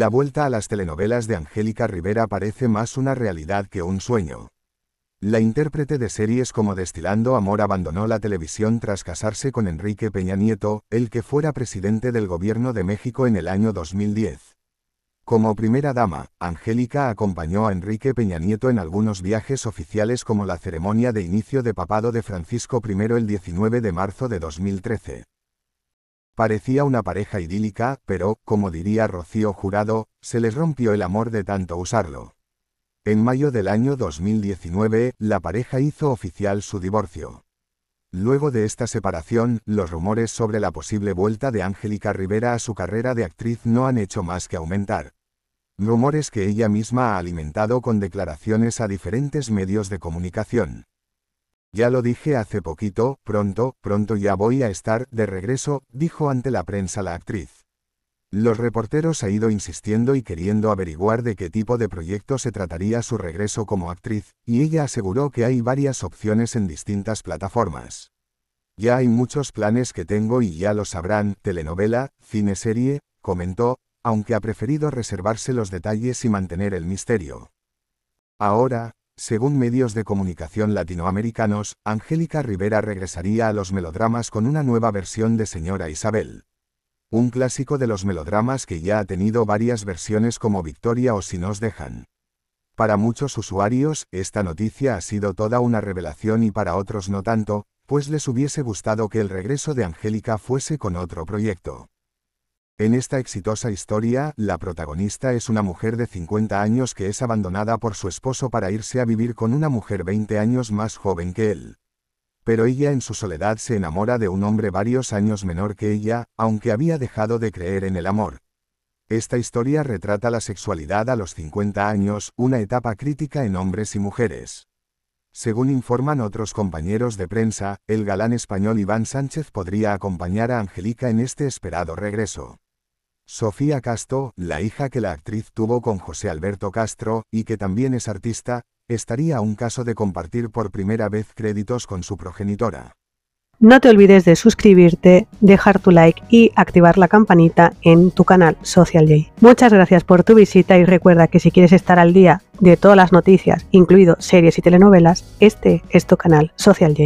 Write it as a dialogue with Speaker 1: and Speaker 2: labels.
Speaker 1: La vuelta a las telenovelas de Angélica Rivera parece más una realidad que un sueño. La intérprete de series como Destilando Amor abandonó la televisión tras casarse con Enrique Peña Nieto, el que fuera presidente del gobierno de México en el año 2010. Como primera dama, Angélica acompañó a Enrique Peña Nieto en algunos viajes oficiales como la ceremonia de inicio de papado de Francisco I el 19 de marzo de 2013. Parecía una pareja idílica, pero, como diría Rocío Jurado, se les rompió el amor de tanto usarlo. En mayo del año 2019, la pareja hizo oficial su divorcio. Luego de esta separación, los rumores sobre la posible vuelta de Angélica Rivera a su carrera de actriz no han hecho más que aumentar. Rumores que ella misma ha alimentado con declaraciones a diferentes medios de comunicación. Ya lo dije hace poquito, pronto, pronto ya voy a estar de regreso, dijo ante la prensa la actriz. Los reporteros ha ido insistiendo y queriendo averiguar de qué tipo de proyecto se trataría su regreso como actriz, y ella aseguró que hay varias opciones en distintas plataformas. Ya hay muchos planes que tengo y ya lo sabrán, telenovela, cine serie", comentó, aunque ha preferido reservarse los detalles y mantener el misterio. Ahora, según medios de comunicación latinoamericanos, Angélica Rivera regresaría a los melodramas con una nueva versión de Señora Isabel. Un clásico de los melodramas que ya ha tenido varias versiones como Victoria o Si nos dejan. Para muchos usuarios, esta noticia ha sido toda una revelación y para otros no tanto, pues les hubiese gustado que el regreso de Angélica fuese con otro proyecto. En esta exitosa historia, la protagonista es una mujer de 50 años que es abandonada por su esposo para irse a vivir con una mujer 20 años más joven que él. Pero ella en su soledad se enamora de un hombre varios años menor que ella, aunque había dejado de creer en el amor. Esta historia retrata la sexualidad a los 50 años, una etapa crítica en hombres y mujeres. Según informan otros compañeros de prensa, el galán español Iván Sánchez podría acompañar a Angélica en este esperado regreso. Sofía Castro, la hija que la actriz tuvo con José Alberto Castro, y que también es artista, estaría a un caso de compartir por primera vez créditos con su progenitora.
Speaker 2: No te olvides de suscribirte, dejar tu like y activar la campanita en tu canal Social J. Muchas gracias por tu visita y recuerda que si quieres estar al día de todas las noticias, incluido series y telenovelas, este es tu canal Social J.